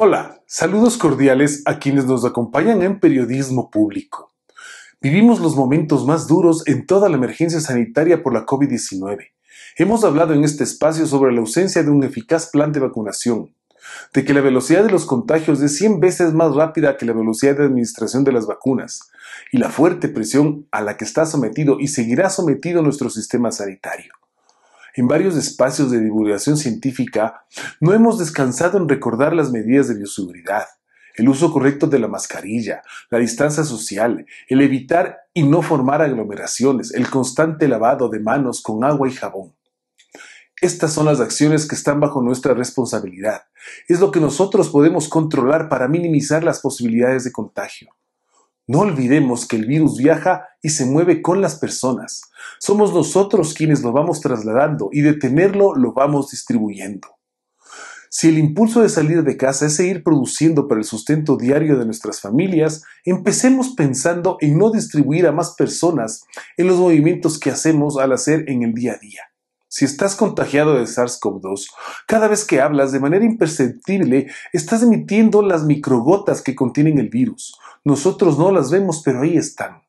Hola, saludos cordiales a quienes nos acompañan en periodismo público. Vivimos los momentos más duros en toda la emergencia sanitaria por la COVID-19. Hemos hablado en este espacio sobre la ausencia de un eficaz plan de vacunación, de que la velocidad de los contagios es 100 veces más rápida que la velocidad de administración de las vacunas y la fuerte presión a la que está sometido y seguirá sometido nuestro sistema sanitario en varios espacios de divulgación científica, no hemos descansado en recordar las medidas de bioseguridad, el uso correcto de la mascarilla, la distancia social, el evitar y no formar aglomeraciones, el constante lavado de manos con agua y jabón. Estas son las acciones que están bajo nuestra responsabilidad. Es lo que nosotros podemos controlar para minimizar las posibilidades de contagio. No olvidemos que el virus viaja y se mueve con las personas. Somos nosotros quienes lo vamos trasladando y detenerlo lo vamos distribuyendo. Si el impulso de salir de casa es seguir produciendo para el sustento diario de nuestras familias, empecemos pensando en no distribuir a más personas en los movimientos que hacemos al hacer en el día a día. Si estás contagiado de SARS-CoV-2, cada vez que hablas de manera imperceptible, estás emitiendo las microgotas que contienen el virus. Nosotros no las vemos, pero ahí están.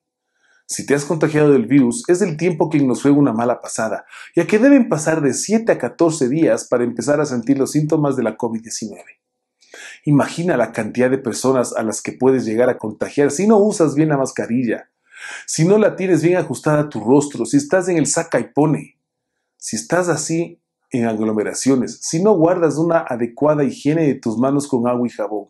Si te has contagiado del virus, es el tiempo que nos fue una mala pasada, ya que deben pasar de 7 a 14 días para empezar a sentir los síntomas de la COVID-19. Imagina la cantidad de personas a las que puedes llegar a contagiar si no usas bien la mascarilla, si no la tienes bien ajustada a tu rostro, si estás en el saca y pone. Si estás así en aglomeraciones, si no guardas una adecuada higiene de tus manos con agua y jabón,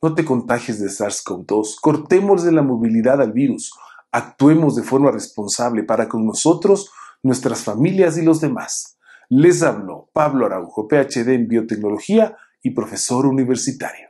no te contagies de SARS-CoV-2, cortemos de la movilidad al virus, actuemos de forma responsable para con nosotros, nuestras familias y los demás. Les habló Pablo Araujo, PhD en biotecnología y profesor universitario.